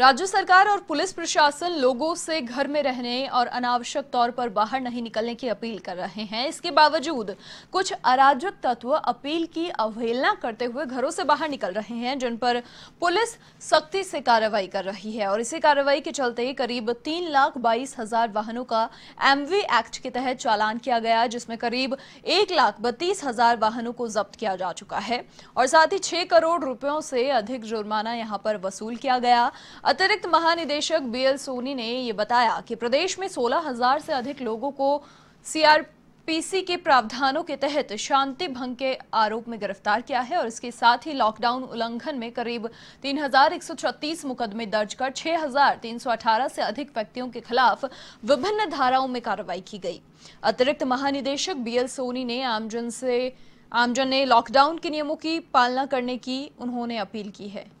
राज्य सरकार और पुलिस प्रशासन लोगों से घर में रहने और अनावश्यक तौर पर बाहर नहीं निकलने की अपील कर रहे हैं इसके बावजूद कुछ अराजक तत्व अपील की अवहेलना करते हुए घरों से बाहर निकल रहे हैं जिन पर पुलिस सख्ती से कार्रवाई कर रही है और इसी कार्रवाई के चलते करीब तीन लाख बाईस हजार वाहनों का एमवी एक्ट के तहत चालान किया गया जिसमें करीब एक लाख बत्तीस हजार वाहनों को जब्त किया जा चुका है और साथ ही छह करोड़ रुपयों से अधिक जुर्माना यहां पर वसूल किया गया अतिरिक्त महानिदेशक बीएल सोनी ने ये बताया कि प्रदेश में 16,000 से अधिक लोगों को सीआरपीसी के प्रावधानों के तहत शांति भंग के आरोप में गिरफ्तार किया है और इसके साथ ही लॉकडाउन उल्लंघन में करीब 3,136 मुकदमे दर्ज कर 6,318 से अधिक व्यक्तियों के खिलाफ विभिन्न धाराओं में कार्रवाई की गई अतिरिक्त महानिदेशक बी सोनी ने आमजन से आमजन ने लॉकडाउन के नियमों की पालना करने की उन्होंने अपील की है